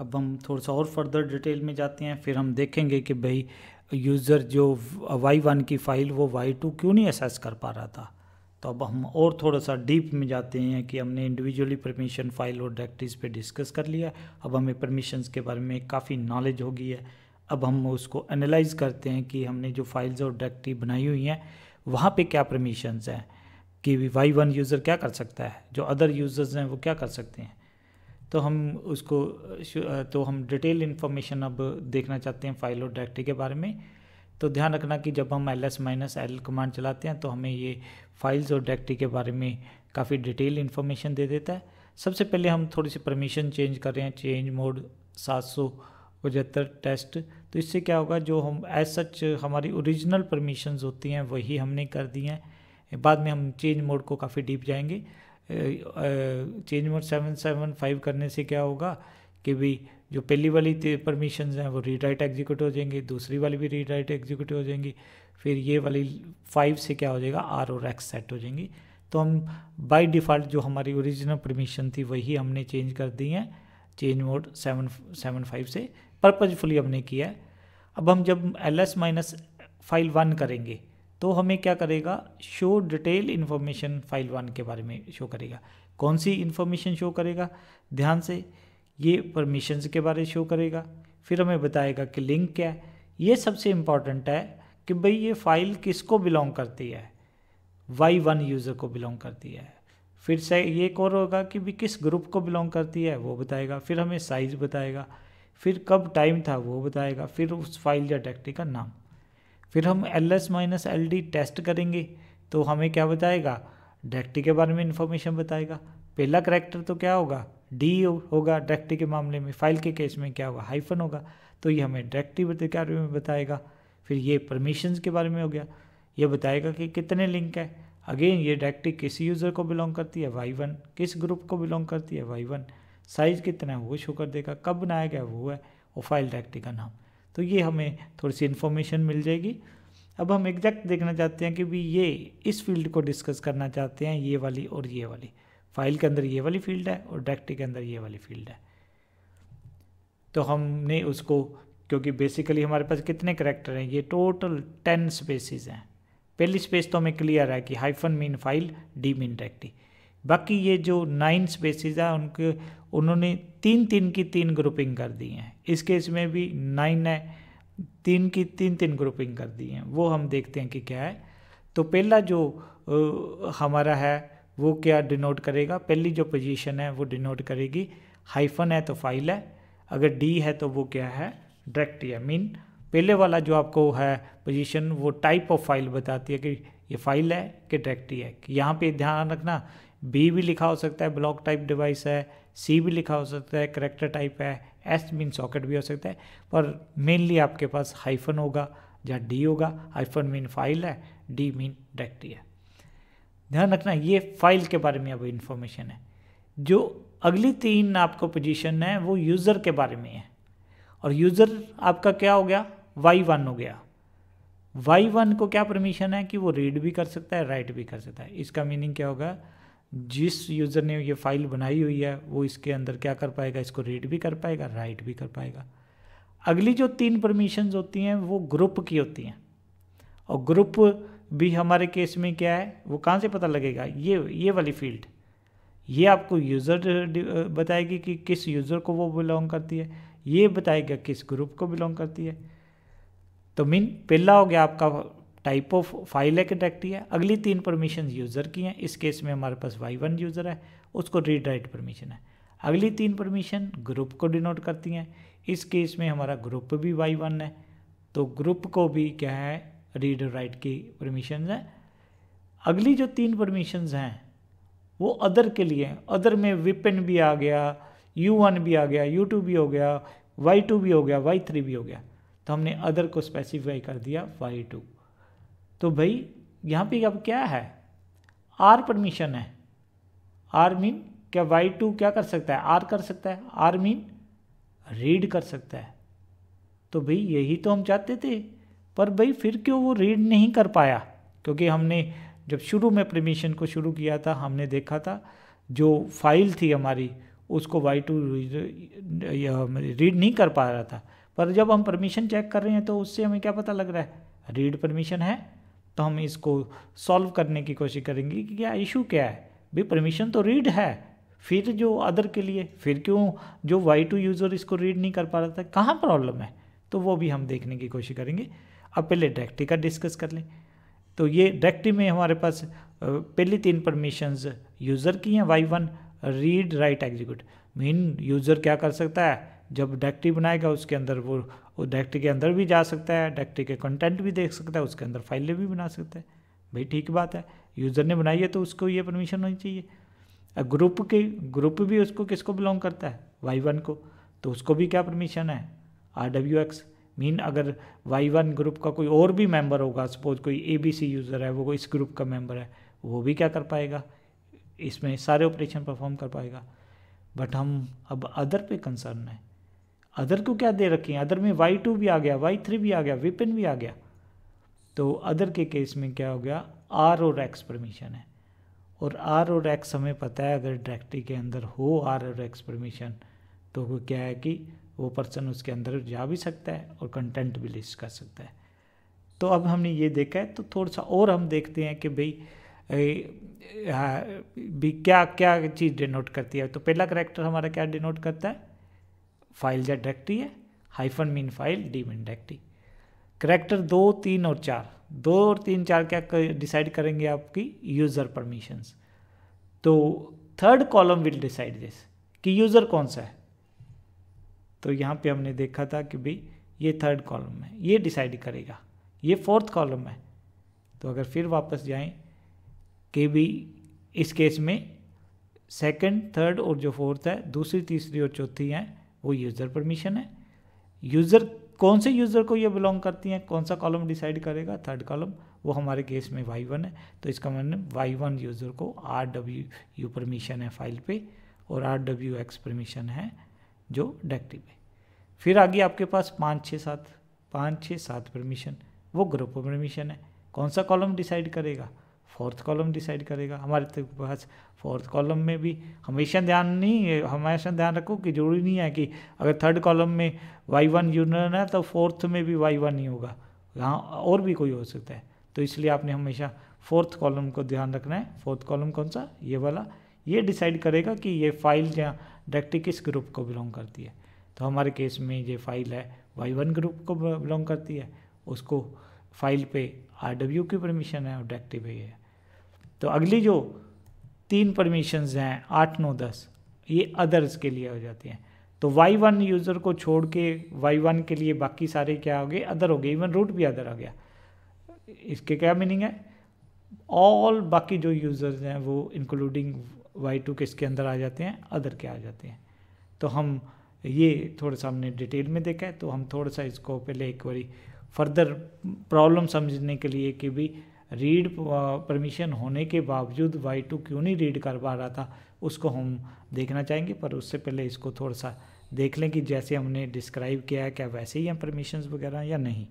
अब हम थोड़ा सा और फर्दर डिटेल में जाते हैं फिर हम देखेंगे कि भाई यूज़र जो वाई वन की फ़ाइल वो वाई टू क्यों नहीं एसेस कर पा रहा था तो अब हम और थोड़ा सा डीप में जाते हैं कि हमने इंडिविजुअली परमिशन फाइल और डायरेक्टरीज पे डिस्कस कर लिया अब हमें परमिशंस के बारे में काफ़ी नॉलेज हो गई है अब हम उसको एनालाइज करते हैं कि हमने जो फाइल्स और डायरेक्टरी बनाई हुई हैं वहाँ पर क्या परमिशन हैं कि वाई वन यूज़र क्या कर सकता है जो अदर यूज़र्स हैं वो क्या कर सकते हैं तो हम उसको तो हम डिटेल इन्फॉर्मेशन अब देखना चाहते हैं फाइल और डायरेक्टरी के बारे में तो ध्यान रखना कि जब हम L S minus L command चलाते हैं तो हमें ये फाइल्स और डायरेक्टरी के बारे में काफ़ी डिटेल इन्फॉर्मेशन दे देता है सबसे पहले हम थोड़ी सी परमिशन चेंज कर रहे हैं चेंज मोड सात सौ पचहत्तर टेस्ट तो इससे क्या होगा जो हम एज सच हमारी ओरिजिनल परमिशंस होती हैं वही हमने कर दी हैं बाद में हम चेंज मोड को काफ़ी डीप जाएंगे change mode seven seven five करने से क्या होगा कि भाई जो पहली वाली परमिशन हैं वो रीड राइट एग्जीक्यूट हो जाएंगी दूसरी वाली भी रीड राइट एग्जीक्यूट हो जाएंगी फिर ये वाली फाइव से क्या हो जाएगा आर और एक्स सेट हो जाएंगी तो हम बाय डिफ़ॉल्ट जो हमारी ओरिजिनल परमिशन थी वही हमने चेंज कर दी है change mode seven seven five से पर्पजफुली हमने किया है अब हम जब L S minus file one करेंगे तो हमें क्या करेगा show detail information file one के बारे में शो करेगा कौन सी इन्फॉर्मेशन शो करेगा ध्यान से ये परमिशंस के बारे शो करेगा फिर हमें बताएगा कि लिंक क्या है ये सबसे इम्पॉर्टेंट है कि भाई ये फ़ाइल किसको बिलोंग करती है वाई वन यूज़र को बिलोंग करती है फिर से ये और होगा कि भी किस ग्रुप को बिलोंग करती है वो बताएगा फिर हमें साइज़ बताएगा फिर कब टाइम था वो बताएगा फिर उस फाइल या डायरेक्टरी का नाम फिर हम L S minus L D test करेंगे तो हमें क्या बताएगा डायरेक्टी के बारे में इन्फॉर्मेशन बताएगा पहला करेक्टर तो क्या होगा डी होगा डायरेक्टी के मामले में फाइल के केस में क्या होगा हाइफन होगा तो ये हमें डायरेक्टी के बारे में बताएगा फिर ये परमिशंस के बारे में हो गया ये बताएगा कि कितने लिंक है अगेन ये डायरेक्टी किस यूज़र को बिलोंग करती है वाई वन किस ग्रुप को बिलोंग करती है वाई वन साइज़ कितना है वो शो कर देगा कब बनाया गया वो है वो फाइल डायरेक्टी का नाम तो ये हमें थोड़ी सी इन्फॉर्मेशन मिल जाएगी अब हम एग्जैक्ट देखना चाहते हैं कि भी ये इस फील्ड को डिस्कस करना चाहते हैं ये वाली और ये वाली फाइल के अंदर ये वाली फील्ड है और डायरेक्टरी के अंदर ये वाली फील्ड है तो हमने उसको क्योंकि बेसिकली हमारे पास कितने करेक्टर हैं ये टोटल टेन स्पेसिस हैं पहली स्पेस तो हमें क्लियर है कि hyphen mean file D mean directory बाकी ये जो नाइन स्पेसिस हैं उनके उन्होंने तीन तीन की तीन ग्रुपिंग कर दी हैं इस केस में भी नाइन है तीन की तीन तीन ग्रुपिंग कर दी हैं वो हम देखते हैं कि क्या है तो पहला जो हमारा है वो क्या डिनोट करेगा पहली जो पोजीशन है वो डिनोट करेगी हाइफन है तो फाइल है अगर डी है तो वो क्या है डायरेक्ट है मीन पहले वाला जो आपको है पोजीशन वो टाइप ऑफ फाइल बताती है कि ये फाइल है कि डायरेक्ट है यहाँ पे ध्यान रखना बी भी लिखा हो सकता है ब्लॉक टाइप डिवाइस है सी भी लिखा हो सकता है करेक्टर टाइप है एस मीन सॉकेट भी हो सकता है पर मेनली आपके पास हाइफन होगा या डी होगा हाइफन मीन फाइल है डी मीन डायरेक्टरी है ध्यान रखना ये फाइल के बारे में अब इन्फॉर्मेशन है जो अगली तीन आपको पोजीशन है वो यूज़र के बारे में है और यूज़र आपका क्या हो गया वाई वन हो गया वाई वन को क्या परमिशन है कि वो रीड भी कर सकता है राइट भी कर सकता है इसका मीनिंग क्या होगा जिस यूज़र ने ये फाइल बनाई हुई है वो इसके अंदर क्या कर पाएगा इसको रीड भी कर पाएगा राइट भी कर पाएगा अगली जो तीन परमिशन होती हैं वो ग्रुप की होती हैं और ग्रुप भी हमारे केस में क्या है वो कहाँ से पता लगेगा ये ये वाली फील्ड ये आपको यूज़र बताएगी कि किस यूज़र को वो बिलोंग करती है ये बताएगा किस ग्रुप को बिलोंग करती है तो मीन पहला हो गया आपका टाइप ऑफ फाइल है कंटेक्ट है अगली तीन परमिशन यूज़र की हैं इस केस में हमारे पास वाई वन यूज़र है उसको रीड राइट परमिशन है अगली तीन परमिशन ग्रुप को डिनोट करती हैं इस केस में हमारा ग्रुप भी वाई वन है तो ग्रुप को भी क्या है रीड राइट की परमिशन है अगली जो तीन परमिशन हैं वो अदर के लिए अदर में विपिन भी आ गया यू वन भी आ गया यू टू भी हो गया वाई टू भी हो गया वाई थ्री भी हो गया तो हमने अदर को स्पेसिफाई कर दिया वाई टू तो भाई यहाँ पे अब क्या है आर परमिशन है आर मीन क्या वाई टू क्या कर सकता है आर कर सकता है आर मीन रीड कर सकता है तो भाई यही तो हम चाहते थे पर भाई फिर क्यों वो रीड नहीं कर पाया क्योंकि हमने जब शुरू में परमिशन को शुरू किया था हमने देखा था जो फाइल थी हमारी उसको वाई टू रीड नहीं कर पा रहा था पर जब हम परमिशन चेक कर रहे हैं तो उससे हमें क्या पता लग रहा है रीड परमिशन है तो हम इसको सॉल्व करने की कोशिश करेंगे कि क्या इशू क्या है भाई परमिशन तो रीड है फिर जो अदर के लिए फिर क्यों जो वाई टू यूज़र इसको रीड नहीं कर पा रहा था कहाँ प्रॉब्लम है तो वो भी हम देखने की कोशिश करेंगे अब पहले डायरेक्टिव का डिस्कस कर लें तो ये डायरेक्टिव में हमारे पास पहली तीन परमिशंस यूज़र की हैं Y one read write execute main user क्या कर सकता है जब डायरेक्टिव बनाएगा उसके अंदर वो वो डायरेक्टरी के अंदर भी जा सकता है डायरेक्टरी के कंटेंट भी देख सकता है उसके अंदर फाइलें भी बना सकता है भाई ठीक बात है यूज़र ने बनाई है तो उसको ये परमिशन होनी चाहिए ग्रुप के ग्रुप भी उसको किसको बिलोंग करता है वाई वन को तो उसको भी क्या परमिशन है आर डब्ल्यू एक्स मीन अगर वाई वन ग्रुप का कोई और भी मेंबर होगा सपोज कोई ए बी सी यूज़र है वो इस ग्रुप का मेंबर है वो भी क्या कर पाएगा इसमें सारे ऑपरेशन परफॉर्म कर पाएगा बट हम अब अदर पे कंसर्न है अदर को क्या दे रखे हैं अदर में वाई टू भी आ गया वाई थ्री भी आ गया विपिन भी आ गया तो अदर के केस में क्या हो गया आर और एक्स परमिशन है और आर और एक्स हमें पता है अगर डायरेक्टरी के अंदर हो आर और एक्स परमिशन तो वो क्या है कि वो पर्सन उसके अंदर जा भी सकता है और कंटेंट भी लिस्ट कर सकता है तो अब हमने ये देखा है तो थोड़ा सा और हम देखते हैं कि भाई भी क्या क्या चीज़ डिनोट करती है तो पहला करेक्टर हमारा क्या डिनोट करता है फाइल जेड डायरेक्टरी है hyphen mean file D mean directory character दो तीन और चार दो और तीन चार क्या डिसाइड करेंगे आपकी यूज़र परमिशंस तो third column will decide this कि यूज़र कौन सा है तो यहाँ पे हमने देखा था कि भाई ये थर्ड कॉलम है ये डिसाइड करेगा ये फोर्थ कॉलम है तो अगर फिर वापस जाएं कि भी इस केस में सेकंड थर्ड और जो फोर्थ है दूसरी तीसरी और चौथी हैं वो यूज़र परमिशन है यूज़र कौन से यूज़र को ये बिलोंग करती हैं कौन सा कॉलम डिसाइड करेगा थर्ड कॉलम वो हमारे केस में वाई वन है तो इसका मैंने वाई वन यूज़र को आर डब्ल्यू यू परमिशन है फाइल पे और आर डब्ल्यू एक्स परमिशन है जो डेक्टी पे फिर आगे आपके पास पाँच छः सात पाँच छः सात परमिशन वो ग्रुप परमिशन है कौन सा कॉलम डिसाइड करेगा फोर्थ कॉलम डिसाइड करेगा हमारे तो पास फोर्थ कॉलम में भी हमेशा ध्यान नहीं हमेशा ध्यान रखो कि जरूरी नहीं है कि अगर थर्ड कॉलम में वाई वन यूनियन है तो फोर्थ में भी वाई वन ही होगा यहाँ और भी कोई हो सकता है तो इसलिए आपने हमेशा फोर्थ कॉलम को ध्यान रखना है फोर्थ कॉलम कौन सा ये वाला ये डिसाइड करेगा कि ये फाइल या डायरेक्टली किस ग्रुप को बिलोंग करती है तो हमारे केस में ये फाइल है वाई वन ग्रुप को बिलोंग करती है उसको फाइल पे आर डब्ल्यू की परमिशन है और डायरेक्टिव ये है तो अगली जो तीन परमिशंस हैं आठ नौ दस ये अदर्स के लिए हो जाती हैं तो वाई वन यूज़र को छोड़ के वाई वन के लिए बाकी सारे क्या हो गए अदर हो गए इवन रूट भी अदर आ गया इसके क्या मीनिंग है ऑल बाकी जो यूज़र्स हैं वो इंक्लूडिंग वाई टू किसके अंदर आ जाते हैं अदर के आ जाते हैं तो हम ये थोड़ा सा हमने डिटेल में देखा है तो हम थोड़ा सा इसको पहले एक बारी फर्दर प्रॉब्लम समझने के लिए कि भी रीड परमिशन uh, होने के बावजूद वाई टू क्यों नहीं रीड कर पा रहा था उसको हम देखना चाहेंगे पर उससे पहले इसको थोड़ा सा देख लें कि जैसे हमने डिस्क्राइब किया है क्या वैसे ही हैं परमिशंस वगैरह या नहीं